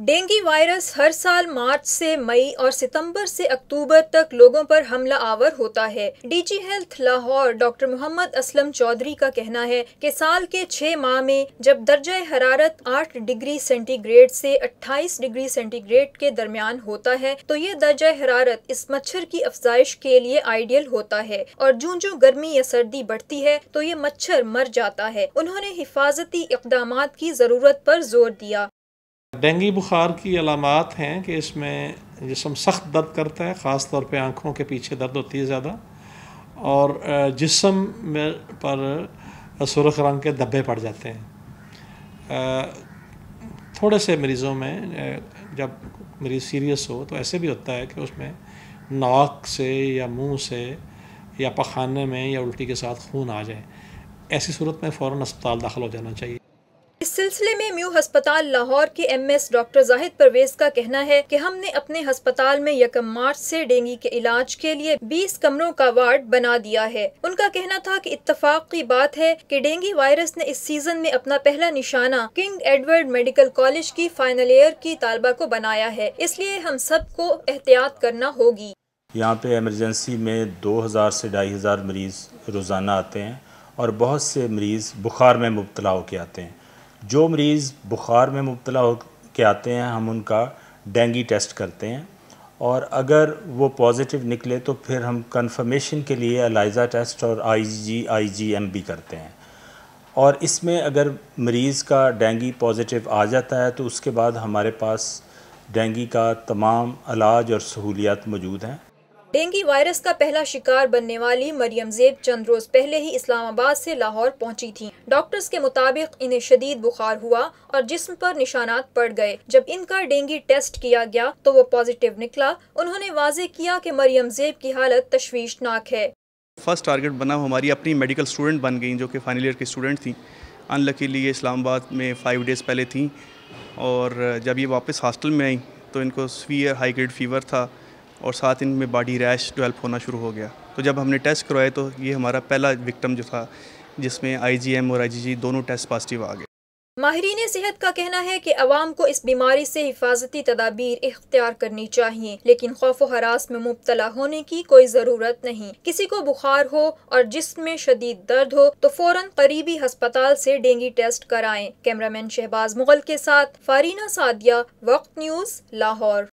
dengue virus हर साल मार्च से मई और सितंबर से अक्टूबर तक लोगों पर हमला आवर होता है DG health Lahore doctor Mohammad Aslam Chaudhry का कहना है कि साल के छह माह में जब दर्जा हरारत 8 डिग्री सेंटीग्रेड से 28 डिग्री सेंटीग्रेड के दरमियान होता है तो ये दर्जा हरारत इस मच्छर की अफजाइश के लिए आइडियल होता है और जो जो गर्मी या सर्दी बढ़ती है तो ये मच्छर मर जाता है उन्होंने हिफाजती इकदाम की जरूरत आरोप जोर दिया डेंगी बुखार की अलामत हैं कि इसमें जिसम सख्त दर्द करता है ख़ास तौर पे आँखों के पीछे दर्द होती है ज़्यादा और जिसम में पर सुरख रंग के धब्बे पड़ जाते हैं थोड़े से मरीज़ों में जब मरीज़ सीरियस हो तो ऐसे भी होता है कि उसमें नाक से या मुंह से या पखाने में या उल्टी के साथ खून आ जाए ऐसी सूरत में फ़ौर अस्पताल दाखिल हो जाना चाहिए इस सिलसिले में म्यू अस्पताल लाहौर के एमएस डॉक्टर जाहिद परवेज का कहना है कि हमने अपने अस्पताल में यकम मार्च से डेंगू के इलाज के लिए 20 कमरों का वार्ड बना दिया है उनका कहना था कि इतफाक की बात है कि डेंगू वायरस ने इस सीजन में अपना पहला निशाना किंग एडवर्ड मेडिकल कॉलेज की फाइनल ईयर की तालबा को बनाया है इसलिए हम सब को एहतियात करना होगी यहाँ पे एमरजेंसी में ऐसी से हजार मरीज़ रोज़ाना आते हैं और बहुत से मरीज़ बुखार में मुबतला होके आते हैं जो मरीज़ बुखार में मुबतला हो के आते हैं हम उनका डेंगी टेस्ट करते हैं और अगर वो पॉजिटिव निकले तो फिर हम कंफर्मेशन के लिए अलाइजा टेस्ट और आईजी भी करते हैं और इसमें अगर मरीज़ का डेंगी पॉजिटिव आ जाता है तो उसके बाद हमारे पास डेंगी का तमाम इलाज और सहूलियात मौजूद हैं डेंगू वायरस का पहला शिकार बनने वाली मरियम जेब चंद रोज पहले ही इस्लामाबाद से लाहौर पहुंची थी डॉक्टर्स के मुताबिक इन्हें शदीद बुखार हुआ और जिस्म पर निशानात पड़ गए जब इनका डेंगू टेस्ट किया गया तो वो पॉजिटिव निकला उन्होंने वाजे किया कि मरियम जेब की हालत तश्वीशनाक है फर्स्ट टारगेट बना हमारी अपनी मेडिकल स्टूडेंट बन गई जो कि फाइनल ईयर की स्टूडेंट थी अनलकीली इस्लामाबाद में फाइव डेज़ पहले थी और जब ये वापस हॉस्टल में आई तो इनको सीवियर हाई ग्रेड फीवर था और साथ इन में बॉडी रैश डेवलप होना शुरू हो गया तो जब हमने टेस्ट करवाए तो ये हमारा पहला विक्टम जो था जिसमें आईजीएम और आईजीजी दोनों टेस्ट पॉजिटिव आ गए माहरीन सेहत का कहना है कि आवाम को इस बीमारी से हिफाजती तदाबीर इख्तियार करनी चाहिए लेकिन खौफ हरास में मुबतला होने की कोई ज़रूरत नहीं किसी को बुखार हो और जिसम में शदीद दर्द हो तो फौरन करीबी हस्पताल से डेंगी टेस्ट कराएं कैमरामैन शहबाज मुगल के साथ फारीना सादिया वक्त न्यूज़ लाहौर